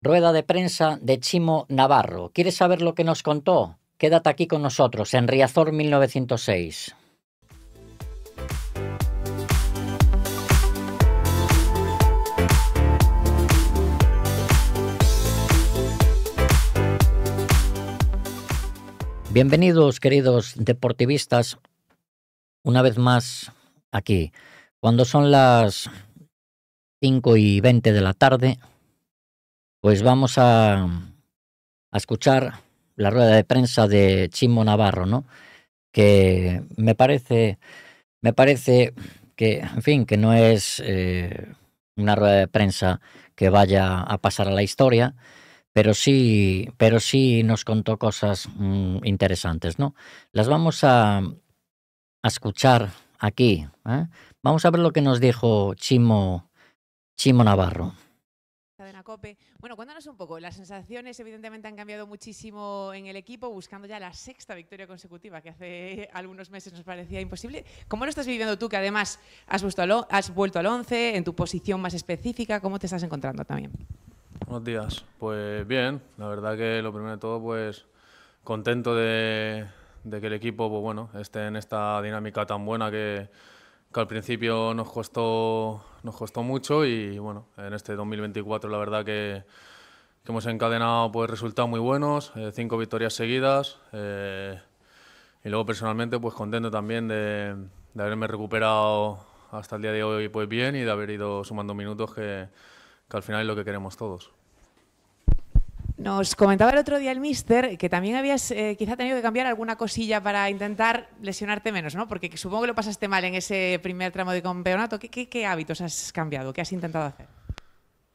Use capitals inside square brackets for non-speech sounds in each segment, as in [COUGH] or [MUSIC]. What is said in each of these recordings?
Rueda de prensa de Chimo Navarro. ¿Quieres saber lo que nos contó? Quédate aquí con nosotros en Riazor 1906. Bienvenidos, queridos deportivistas, una vez más aquí. Cuando son las 5 y 20 de la tarde, pues vamos a, a, escuchar la rueda de prensa de Chimo Navarro, ¿no? Que me parece, me parece que, en fin, que no es eh, una rueda de prensa que vaya a pasar a la historia, pero sí, pero sí nos contó cosas mm, interesantes, ¿no? Las vamos a, a escuchar aquí. ¿eh? Vamos a ver lo que nos dijo Chimo, Chimo Navarro. Bueno, cuéntanos un poco, las sensaciones evidentemente han cambiado muchísimo en el equipo, buscando ya la sexta victoria consecutiva, que hace algunos meses nos parecía imposible. ¿Cómo lo estás viviendo tú, que además has, vuelto al 11, en tu posición más específica? ¿Cómo te estás encontrando también? Buenos días. Pues bien, la verdad que lo primero de todo, pues contento de, de que el equipo, pues bueno, esté en esta dinámica tan buena que que al principio nos costó, nos costó mucho y bueno, en este 2024 la verdad que, hemos encadenado pues, resultados muy buenos, eh, cinco victorias seguidas eh, y luego personalmente pues contento también de, haberme recuperado hasta el día de hoy pues bien y de haber ido sumando minutos que al final es lo que queremos todos. Nos comentaba el otro día el mister que también habías eh, quizá tenido que cambiar alguna cosilla para intentar lesionarte menos, ¿no? Porque supongo que lo pasaste mal en ese primer tramo de campeonato. ¿Qué, hábitos has cambiado? ¿Qué has intentado hacer?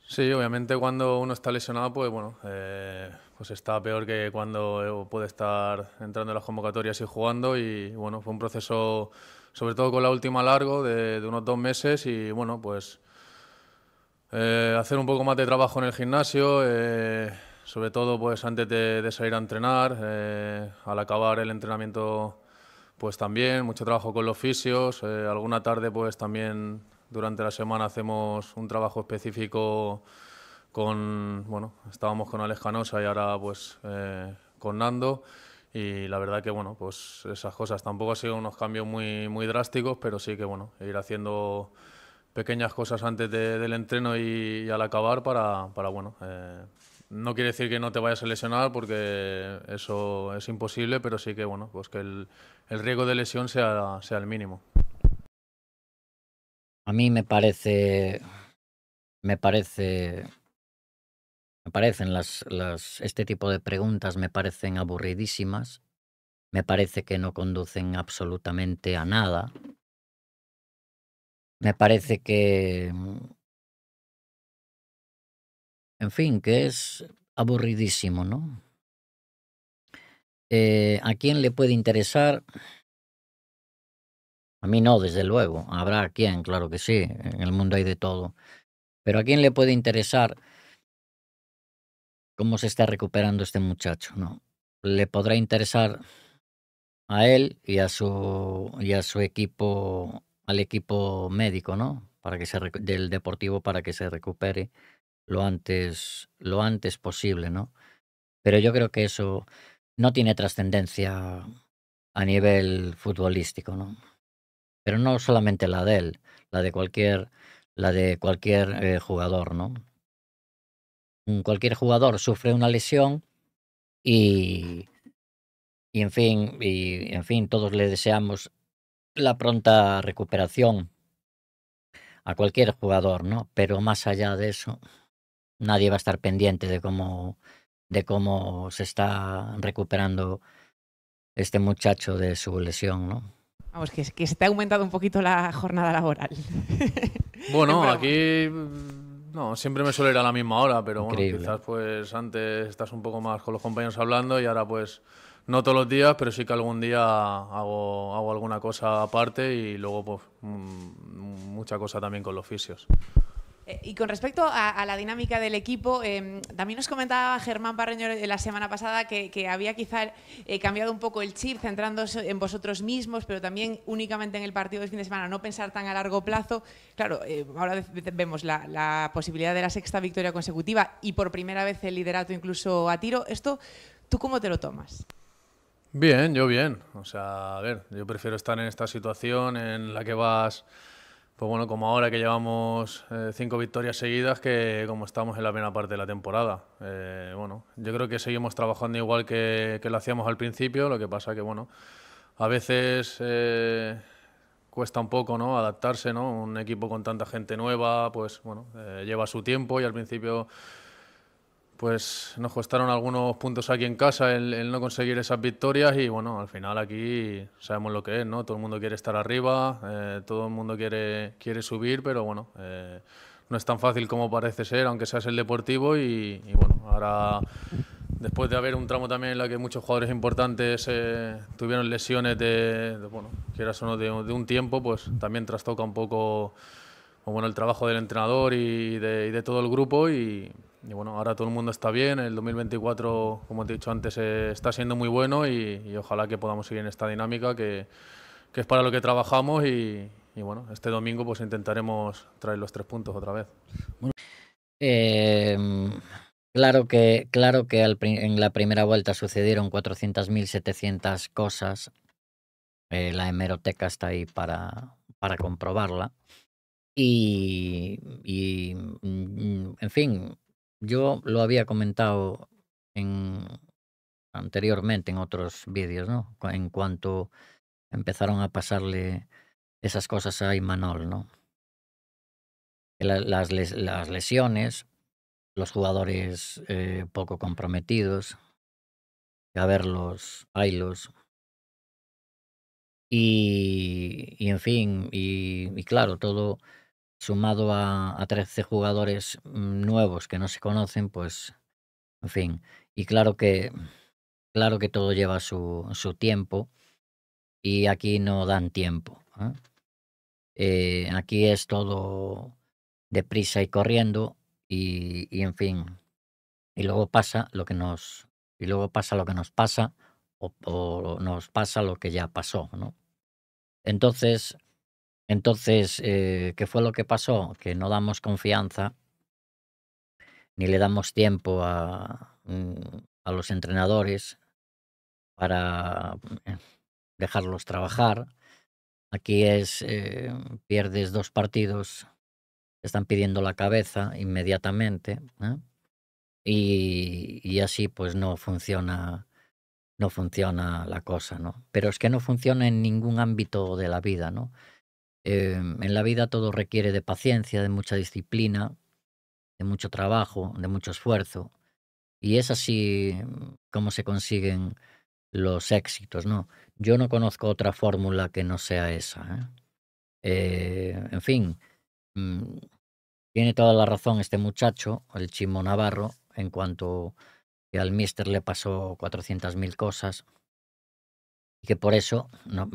Sí, obviamente cuando uno está lesionado, pues bueno, eh, pues está peor que cuando eh, puede estar entrando en las convocatorias y jugando. Y bueno, fue un proceso, sobre todo con la última largo, de, unos dos meses y bueno, pues hacer un poco más de trabajo en el gimnasio sobre todo pues antes de, salir a entrenar, eh, al acabar el entrenamiento pues también, mucho trabajo con los fisios, eh, alguna tarde pues también durante la semana hacemos un trabajo específico con, bueno, estábamos con Alex y ahora pues eh, con Nando y la verdad que bueno, pues esas cosas tampoco han sido unos cambios muy, muy drásticos, pero sí que bueno, ir haciendo pequeñas cosas antes del entreno y, al acabar para, bueno, no quiere decir que no te vayas a lesionar porque eso es imposible, pero sí que bueno, pues que el, el riesgo de lesión sea, sea el mínimo. A mí me parece. Me parece. Me parecen las, las. Este tipo de preguntas me parecen aburridísimas. Me parece que no conducen absolutamente a nada. Me parece que en fin, que es aburridísimo, ¿no? Eh, ¿A quién le puede interesar? A mí no, desde luego. Habrá quien, quién, claro que sí. En el mundo hay de todo. Pero ¿a quién le puede interesar cómo se está recuperando este muchacho? No. Le podrá interesar a él y a su y a su equipo, al equipo médico, ¿no? Para que se del deportivo para que se recupere lo antes, lo antes posible, ¿no? Pero yo creo que eso no tiene trascendencia a nivel futbolístico, ¿no? Pero no solamente la de él, la de cualquier, la de cualquier eh, jugador, ¿no? Mm, cualquier jugador sufre una lesión y, y en fin, y en fin, todos le deseamos la pronta recuperación a cualquier jugador, ¿no? Pero más allá de eso, nadie va a estar pendiente de cómo, de cómo se está recuperando este muchacho de su lesión, ¿no? Vamos, que, se te ha aumentado un poquito la jornada laboral. [LAUGHS] Bueno, aquí mm, no, siempre me suele ir a la misma hora, pero bueno, quizás pues antes estás un poco más con los compañeros hablando y ahora pues no todos los días, pero sí que algún día hago, hago alguna cosa aparte y luego pues mm, mucha cosa también con los fisios. Eh, y con respecto a, la dinámica del equipo, em, también nos comentaba Germán Parreño la semana pasada que, había quizá eh, cambiado un poco el chip, centrándose en vosotros mismos, pero también únicamente en el partido de fin de semana, no pensar tan a largo plazo. Claro, eh, ahora vemos la, la posibilidad de la sexta victoria consecutiva y por primera vez el liderato incluso a tiro. ¿Esto tú cómo te lo tomas? Bien, yo bien. O sea, a ver, yo prefiero estar en esta situación en la que vas pues bueno, como ahora que llevamos eh, cinco victorias seguidas, que como estamos en la primera parte de la temporada. Eh, bueno, yo creo que seguimos trabajando igual que, lo hacíamos al principio, lo que pasa que, bueno, a veces eh, cuesta un poco, ¿no? Adaptarse, ¿no? Un equipo con tanta gente nueva, pues, bueno, lleva su tiempo y al principio pues nos costaron algunos puntos aquí en casa el, no conseguir esas victorias y bueno, al final aquí sabemos lo que es, ¿no? Todo el mundo quiere estar arriba, eh, todo el mundo quiere, quiere subir, pero bueno, eh, no es tan fácil como parece ser, aunque seas el deportivo y, bueno, ahora después de haber un tramo también en la que muchos jugadores importantes eh, tuvieron lesiones de, bueno, quieras o no, de, un tiempo, pues también trastoca un poco... Pues, bueno, el trabajo del entrenador y de, y de, todo el grupo y y bueno, ahora todo el mundo está bien, el 2024, como te he dicho antes, eh, está siendo muy bueno y, ojalá que podamos seguir en esta dinámica que, que es para lo que trabajamos y, bueno, este domingo pues intentaremos traer los tres puntos otra vez. Eh, claro que, claro que en la primera vuelta sucedieron 400.700 cosas. Eh, la hemeroteca está ahí para, para comprobarla. Y, y, mm, mm, en fin, yo lo había comentado en, anteriormente en otros vídeos, ¿no? En cuanto empezaron a pasarle esas cosas a Imanol, ¿no? las, las, lesiones, los jugadores eh, poco comprometidos, a verlos, los Y, y en fin, y claro, todo sumado a, a 13 jugadores mm, nuevos que no se conocen, pues, en fin. Y claro que, claro que todo lleva su, su tiempo y aquí no dan tiempo. ¿eh? Eh, aquí es todo deprisa y corriendo y, y, en fin. Y luego pasa lo que nos y luego pasa lo que nos pasa o nos pasa lo que ya pasó, ¿no? Entonces, entonces, eh, ¿qué fue lo que pasó? Que no damos confianza ni le damos tiempo a, mm, a los entrenadores para eh, dejarlos trabajar. Aquí es, eh, pierdes dos partidos, te están pidiendo la cabeza inmediatamente y, y, así pues no funciona, no funciona la cosa, ¿no? Pero es que no funciona en ningún ámbito de la vida, ¿no? Em, en la vida todo requiere de paciencia, de mucha disciplina, de mucho trabajo, de mucho esfuerzo. Y es así mm, como se consiguen los éxitos, ¿no? Yo no conozco otra fórmula que no sea esa. ¿eh? Eh, en fin, mm, tiene toda la razón este muchacho, el Chimo Navarro, en cuanto al mister le pasó 400.000 cosas, y que por eso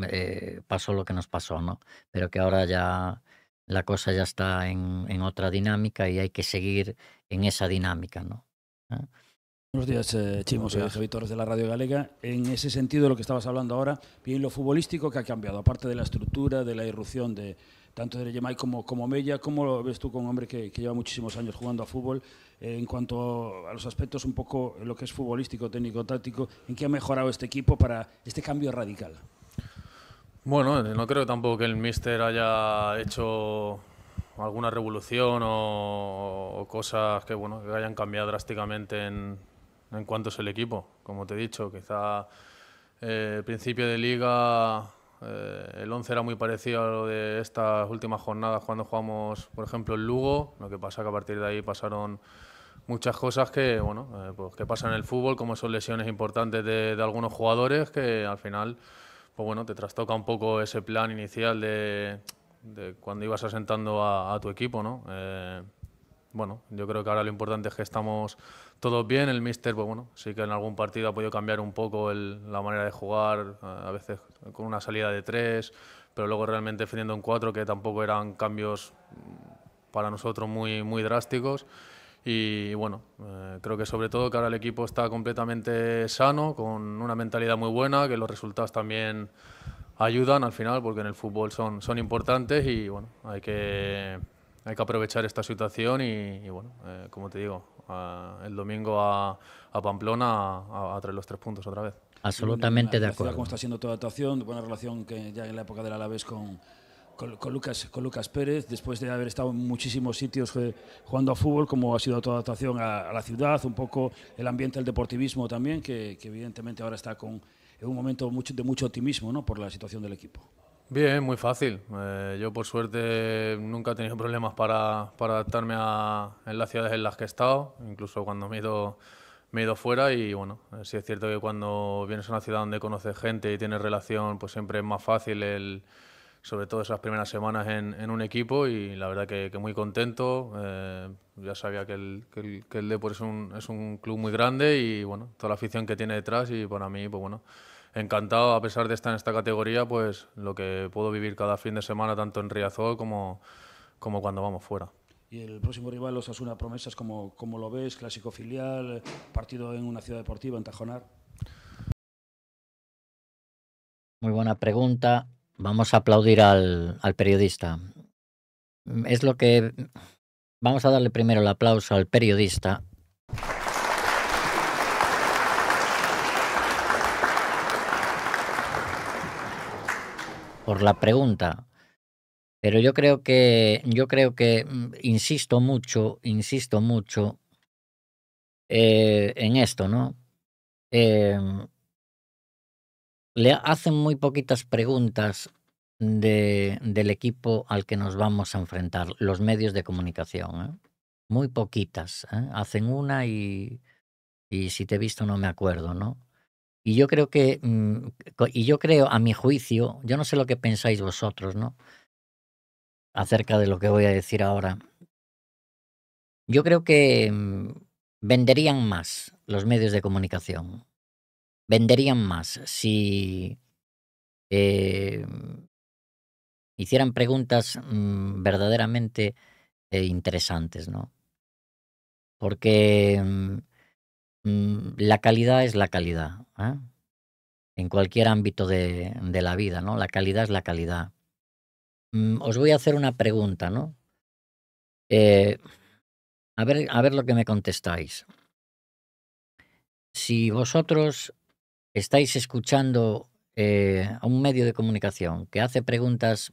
eh, pasó lo que nos pasó, ¿no? Pero que ahora ya la cosa ya está en, otra dinámica y hay que seguir en esa dinámica, ¿no? ¿Eh? Buenos días, eh, Chimo. Soy de la Radio Galega. En ese sentido, lo que estabas hablando ahora, bien lo futbolístico que ha cambiado, aparte de la estructura, de la irrupción de tanto de Yeremay como, como Mella, ¿cómo lo ves tú con un hombre que lleva muchísimos años jugando a fútbol? Eh, en cuanto a los aspectos un poco eh, lo que es futbolístico, técnico, táctico, en qué ha mejorado este equipo para este cambio radical. Bueno, eh, no creo tampoco que el míster haya hecho alguna revolución o, cosas que bueno que hayan cambiado drásticamente en, cuanto es el equipo. Como te he dicho, quizá eh, principio de liga eh, el 11 era muy parecido a lo de estas últimas jornadas cuando jugamos, por ejemplo, el Lugo. Lo que pasa que a partir de ahí pasaron muchas cosas que, bueno, eh, pues que pasan en el fútbol, como son lesiones importantes de, algunos jugadores que al final, pues bueno, te trastoca un poco ese plan inicial de, cuando ibas asentando a, tu equipo, ¿no? Eh, bueno, yo creo que ahora lo importante es que estamos todo bien. El míster, pues bueno, sí que en algún partido ha podido cambiar un poco la manera de jugar, eh, a veces con una salida de tres, pero luego realmente defendiendo en cuatro, que tampoco eran cambios mm, para nosotros muy, muy drásticos. Y bueno, eh, creo que sobre todo que ahora el equipo está completamente sano, con una mentalidad muy buena, que los resultados también ayudan al final, porque en el fútbol son, son importantes y bueno, hay que hay que aprovechar esta situación y, bueno, eh, como te digo, el domingo a, Pamplona a, traer los tres puntos otra vez. Absolutamente de acuerdo. Cómo está siendo toda actuación, buena relación que ya en la época del Alavés con, con, Lucas, con Lucas Pérez, después de haber estado en muchísimos sitios eh, jugando a fútbol, como ha sido toda adaptación a, a la ciudad, un poco el ambiente del deportivismo también, que, evidentemente ahora está con, en un momento mucho, de mucho optimismo ¿no? por la situación del equipo. Bien, muy fácil. Eh, yo por suerte nunca he tenido [LAUGHS] problemas para, para adaptarme a, en las ciudades en las que he estado, incluso cuando me he ido, me he ido fuera y bueno, eh, sí es cierto que cuando vienes a una ciudad donde conoces gente y tienes relación, pues siempre es más fácil, el, sobre todo esas primeras semanas en, un equipo y la verdad que, muy contento. Eh, ya sabía que el, que el, es un, es un club muy grande y bueno, toda la afición que tiene detrás y para mí, pues bueno encantado, a pesar de estar en esta categoría, pues lo que puedo vivir cada fin de semana, tanto en Riazor como, como cuando vamos fuera. Y el próximo rival, los Asuna Promesas, como ¿cómo, lo ves? Clásico filial, partido en una ciudad deportiva, en Tajonar. Muy buena pregunta. Vamos a aplaudir al, al periodista. Es lo que. Vamos a darle primero el aplauso al periodista por la pregunta. Pero yo creo que, yo creo que, mm, insisto mucho, insisto mucho eh, en esto, ¿no? Em, le hacen muy poquitas preguntas del equipo al que nos vamos a enfrentar, los medios de comunicación. ¿eh? Muy poquitas. ¿eh? Hacen una y, y si te he visto no me acuerdo, ¿no? Y yo creo que, mm, y yo creo, a mi juicio, yo no sé lo que pensáis vosotros, ¿no? Acerca de lo que voy a decir ahora. Yo creo que mm, venderían más los medios de comunicación. Venderían más si eh, hicieran preguntas mm, verdaderamente eh, interesantes, ¿no? Porque Mm, la calidad es la calidad. ¿ah? En cualquier ámbito de, la vida, ¿no? La calidad es la calidad. Mm, os voy a hacer una pregunta, ¿no? Eh, a, ver, a ver lo que me contestáis. Si vosotros estáis escuchando eh, a un medio de comunicación que hace preguntas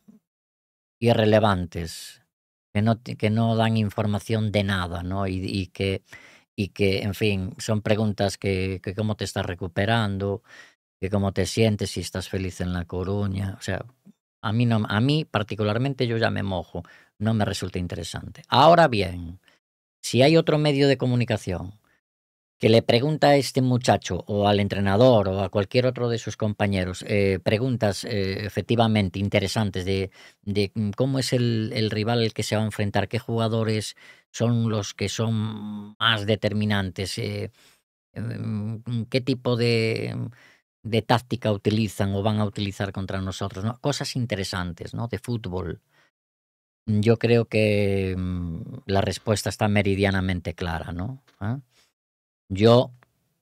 irrelevantes, que no, que no dan información de nada, ¿no? y que y que, en fin, son preguntas que, cómo te estás recuperando, que cómo te sientes, si estás feliz en La Coruña. O sea, a mí, no, a mí particularmente yo ya me mojo, no me resulta interesante. Ahora bien, si hay otro medio de comunicación que le pregunta a este muchacho o al entrenador o a cualquier otro de sus compañeros eh, preguntas eh, efectivamente interesantes de, de, mm, cómo es el, rival el que se va a enfrentar, qué jugadores son los que son más determinantes? Eh, em, mm, ¿Qué tipo mm, de, táctica utilizan o van a utilizar contra nosotros? Cosas interesantes, ¿no? De fútbol. Yo creo que mm, la respuesta está meridianamente clara, ¿no? ¿Ah? Yo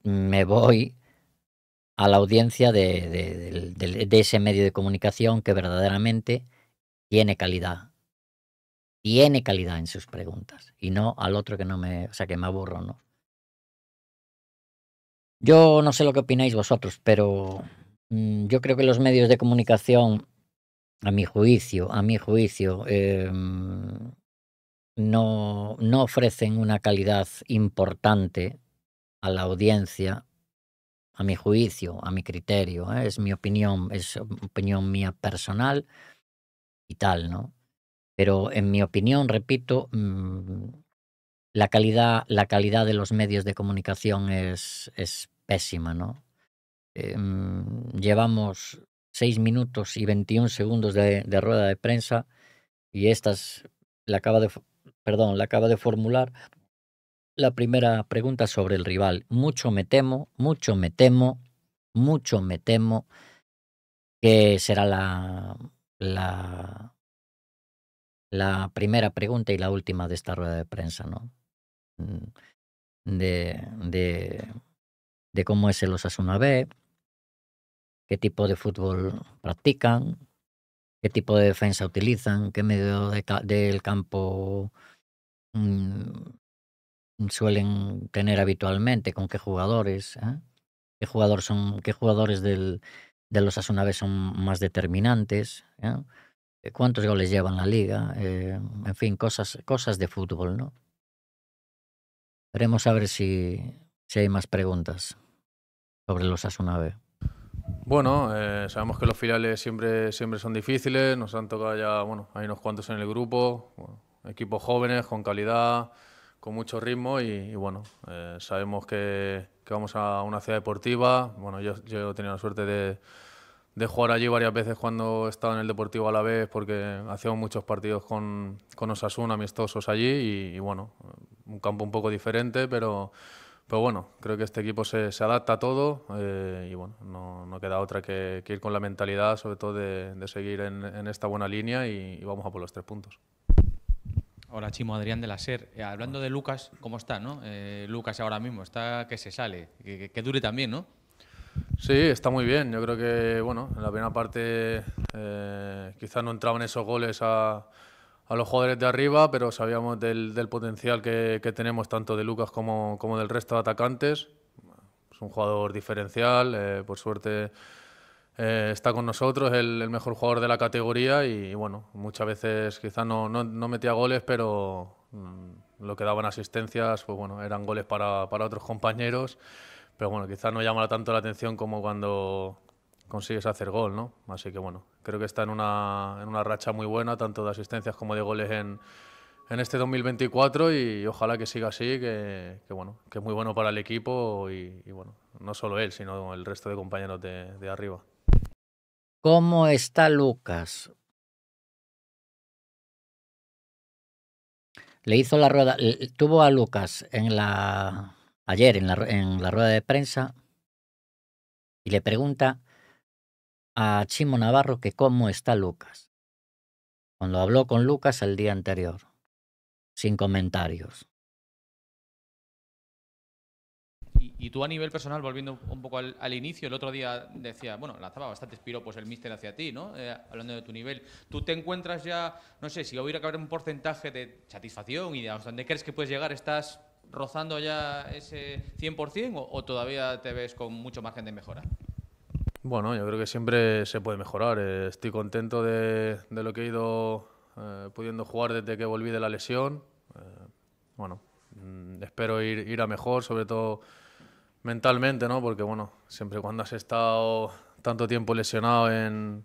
me voy a la audiencia de, ese medio de comunicación que verdaderamente tiene calidad, tiene calidad en sus preguntas y no al otro que no me, o sea, que me aburro, ¿no? Yo no sé lo que opináis vosotros, pero mm, yo creo que los medios de comunicación, a mi juicio, a mi juicio, em, no, no ofrecen una calidad importante a la audiencia, a mi juicio, a mi criterio, ¿eh? es mi opinión, es opinión mía personal y tal, ¿no? Pero en mi opinión, repito, mm, la, calidad, la calidad de los medios de comunicación es, es pésima, ¿no? Em, llevamos 6 minutos y 21 segundos de, rueda de prensa y estas la acaba de perdón, la acaba de formular la primera pregunta sobre el rival. Mucho me temo, mucho me temo, mucho me temo que será la, la la primera pregunta y la última de esta rueda de prensa, ¿no? Mm, de, de, cómo es el Osasuna B, qué tipo de fútbol practican, qué tipo de defensa utilizan, qué medio del campo mm, suelen tener habitualmente, con qué jugadores, ¿eh? qué, son, qué jugadores del, de los B son más determinantes. ¿eh? Eh, cuántos goles llevan la liga, eh, en fin, cosas, cosas de fútbol, ¿no? Veremos a ver si, hay más preguntas sobre los asunave. Bueno, eh, sabemos que los finales siempre, siempre son difíciles, nos han tocado ya, bueno, hay unos cuantos en el grupo, equipos jóvenes, con calidad, con mucho ritmo y, bueno, sabemos que, vamos a una ciudad deportiva, bueno, yo, yo he tenido la suerte de de jugar allí varias veces cuando estaba en el Deportivo a la vez, porque hacíamos muchos partidos con, con amistosos allí, y, bueno, un campo un poco diferente, pero, bueno, creo que este equipo se, adapta a todo eh, y bueno, no, queda otra que, ir con la mentalidad, sobre todo de, seguir en, esta buena línea y, vamos a por los tres puntos. Hola Chimo, Adrián de la SER. Eh, hablando de Lucas, ¿cómo está? No? Eh, Lucas ahora mismo está que se sale, que dure también, ¿no? Sí, está muy bien. Yo creo que, bueno, en la primera parte eh, quizás no entraban esos goles a, los jugadores de arriba, pero sabíamos del, potencial que, tenemos tanto de Lucas como, del resto de atacantes. Es un jugador diferencial, eh, por suerte eh, está con nosotros, el, el, mejor jugador de la categoría y, bueno, muchas veces quizás no, metía goles, pero mm, lo que daban asistencias, pues bueno, eran goles para otros compañeros. Pero bueno, quizás no llama tanto la atención como cuando consigues hacer gol, ¿no? Así que bueno, creo que está en una, en una racha muy buena, tanto de asistencias como de goles en, este 2024 y ojalá que siga así, que, bueno, que es muy bueno para el equipo y, bueno, no solo él, sino el resto de compañeros de arriba. ¿Cómo está Lucas? Le hizo la rueda, tuvo a Lucas en la ayer en la, rueda de prensa y le pregunta a Chimo Navarro que cómo está Lucas. Cuando habló con Lucas el día anterior, sin comentarios. Y, tú a nivel personal, volviendo un poco al, inicio, el otro día decía, bueno, lanzaba bastante pues el míster hacia ti, ¿no? Eh, hablando de tu nivel. ¿Tú te encuentras ya, no sé, si hubiera que haber un porcentaje de satisfacción y de dónde crees que puedes llegar, estás rozando ya ese 100% o, todavía te ves con mucho margen de mejora? Bueno, yo creo que siempre se puede mejorar. Eh, estoy contento de, lo que he ido eh, pudiendo jugar desde que volví de la lesión. Eh, bueno, mm, espero ir, a mejor, sobre todo mentalmente, ¿no? Porque, bueno, siempre cuando has estado tanto tiempo lesionado en,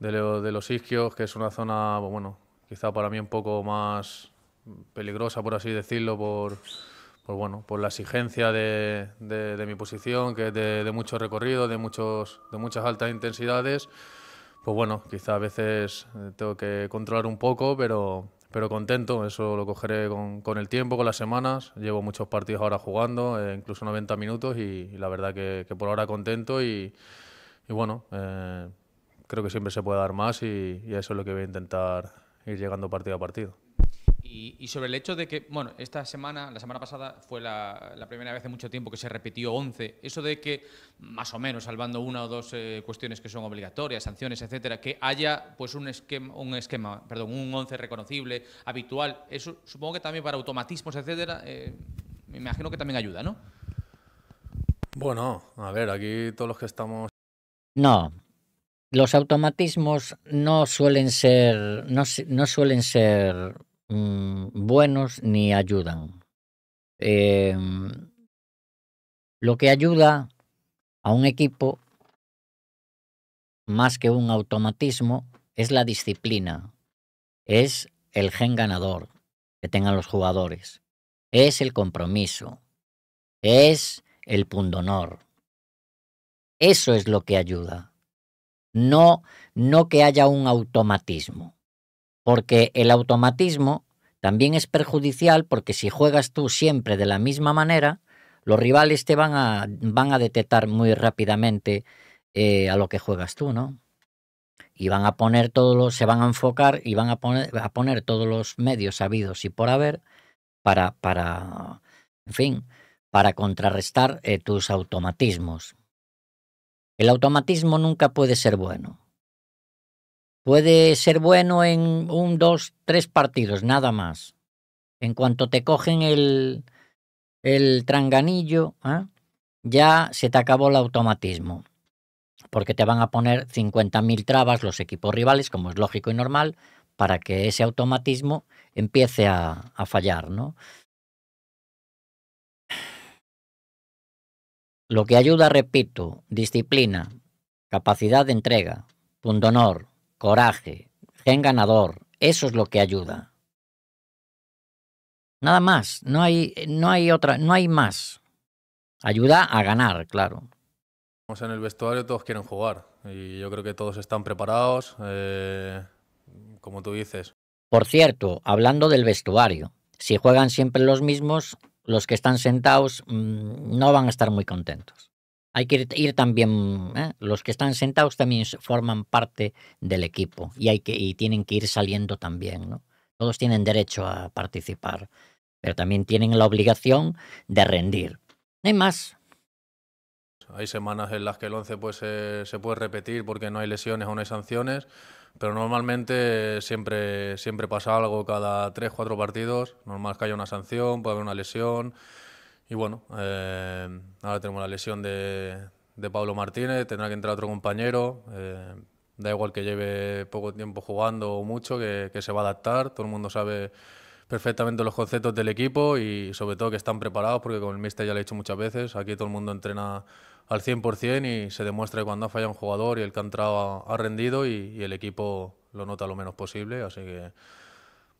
de, los isquios, que es una zona, pues, bueno, quizá para mí un poco más peligrosa, por así decirlo, por, bueno, por la exigencia de, de, mi posición, que es de, mucho recorrido, de, muchos, de muchas altas intensidades, pues bueno, quizá a veces eh, tengo que controlar un poco, pero, pero contento, eso lo cogeré con, con el tiempo, con las semanas, llevo muchos partidos ahora jugando, eh, incluso 90 minutos, y, la verdad que, por ahora contento y, y bueno, eh, creo que siempre se puede dar más y eso es lo que voy a intentar ir llegando partido a partido. Y, sobre el hecho de que, bueno, esta semana, la semana pasada fue la, primera vez en mucho tiempo que se repitió 11. Eso de que, más o menos, salvando una o dos eh, cuestiones que son obligatorias, sanciones, etcétera, que haya pues un esquema, un esquema, perdón, un 11 reconocible, habitual, eso supongo que también para automatismos, etcétera, eh, me imagino que también ayuda, ¿no? Bueno, a ver, aquí todos los que estamos. No, los automatismos no suelen ser, no, no suelen ser Mm, buenos ni ayudan. Em, lo que ayuda a un equipo, más que un automatismo, es la disciplina, es el gen ganador que tengan los jugadores, es el compromiso, es el pundonor. Eso es lo que ayuda. No, no que haya un automatismo. Porque el automatismo también es perjudicial porque si juegas tú siempre de la misma manera, los rivales te van a, van a detectar muy rápidamente eh, a lo que juegas tú, ¿no? Y van a poner todos los, se van a enfocar y van a poner, a poner todos los medios habidos y por haber para, para en fin, para contrarrestar eh, tus automatismos. El automatismo nunca puede ser bueno. Puede ser bueno en un, dos, tres partidos, nada más. En cuanto te cogen el, el tranganillo, ¿ah? ya se te acabó el automatismo. Porque te van a poner 50.000 trabas los equipos rivales, como es lógico y normal, para que ese automatismo empiece a, a fallar, ¿no? Lo que ayuda, repito, disciplina, capacidad de entrega, pundonor, coraje, gen ganador, eso es lo que ayuda. Nada más, no hay, no hay otra, no hay más. Ayuda a ganar, claro. En el vestuario todos quieren jugar y yo creo que todos están preparados, eh, como tú dices. Por cierto, hablando del vestuario, si juegan siempre los mismos, los que están sentados mm, no van a estar muy contentos. Hay que ir, también, ¿eh? los que están sentados también forman parte del equipo y, hay que, y tienen que ir saliendo también. ¿no? Todos tienen derecho a participar, pero también tienen la obligación de rendir. No hay más, hay semanas en las que el 11 pues, se puede repetir porque no hay lesiones o no hay sanciones, pero normalmente siempre, siempre pasa algo cada 3, cuatro partidos. Normal que haya una sanción, puede haber una lesión, y bueno, eh, ahora tenemos la lesión de, de, Pablo Martínez, tendrá que entrar otro compañero. Eh, da igual que lleve poco tiempo jugando o mucho, que, que se va a adaptar. Todo el mundo sabe perfectamente los conceptos del equipo y sobre todo que están preparados, porque con el mister ya lo he hecho muchas veces, aquí todo el mundo entrena al 100% y se demuestra que cuando ha fallado un jugador y el que ha entrado ha, rendido y, y, el equipo lo nota lo menos posible, así que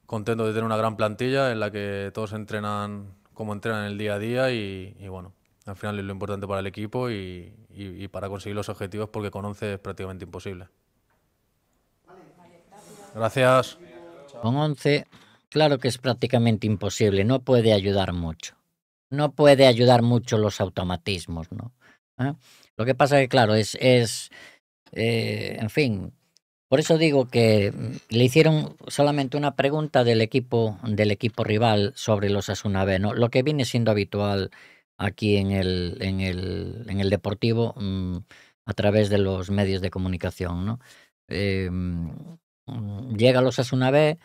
contento de tener una gran plantilla en la que todos entrenan cómo entrenan el día a día y, bueno, al final es lo importante para el equipo y, para conseguir los objetivos porque con 11 es prácticamente imposible. Gracias. Con 11, claro que es prácticamente imposible, no puede ayudar mucho. No puede ayudar mucho los automatismos, ¿no? ¿Eh? Lo que pasa que, claro, es, eh, en fin, por eso digo que mm, le hicieron solamente una pregunta del equipo, del equipo rival sobre los Asuna B, ¿no? lo que viene siendo habitual aquí en el, en el, en el Deportivo mm, a través de los medios de comunicación. ¿no? Em, mm, llega los Asuna B,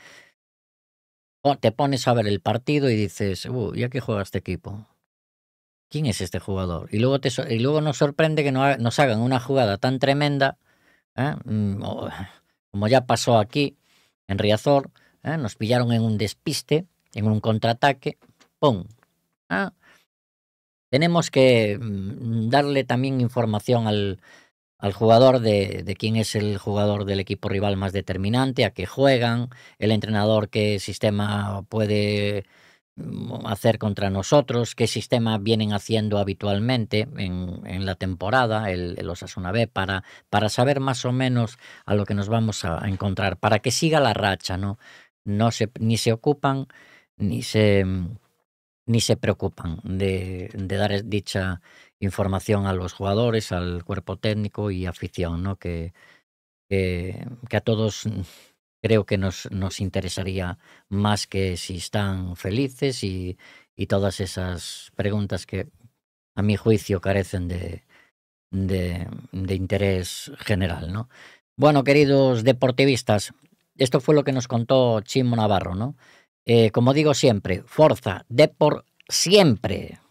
te pones a ver el partido y dices, ¿y a qué juega este equipo? ¿Quién es este jugador? Y luego, te, y luego nos sorprende que nos hagan una jugada tan tremenda ¿eh? Mm, [LAUGHS] como ya pasó aquí en Riazor, ¿eh? nos pillaron en un despiste, en un contraataque, ¡pum! ¿Ah? Tenemos que mm, darle también información al, al jugador de, de, quién es el jugador del equipo rival más determinante, a qué juegan, el entrenador qué sistema puede Mm, hacer contra nosotros, qué sistema vienen haciendo habitualmente en, la temporada, el, los Osasuna B, para, para saber más o menos a lo que nos vamos a encontrar, para que siga la racha, ¿no? no se, ni se ocupan ni se, ni se preocupan de, dar dicha información a los jugadores, al cuerpo técnico y afición, ¿no? que, que a todos creo que nos, interesaría más que si están felices y, todas esas preguntas que a mi juicio carecen de, de, interés general. ¿no? Bueno, queridos deportivistas, esto fue lo que nos contó Chimo Navarro. ¿no? Eh, como digo siempre, de por siempre.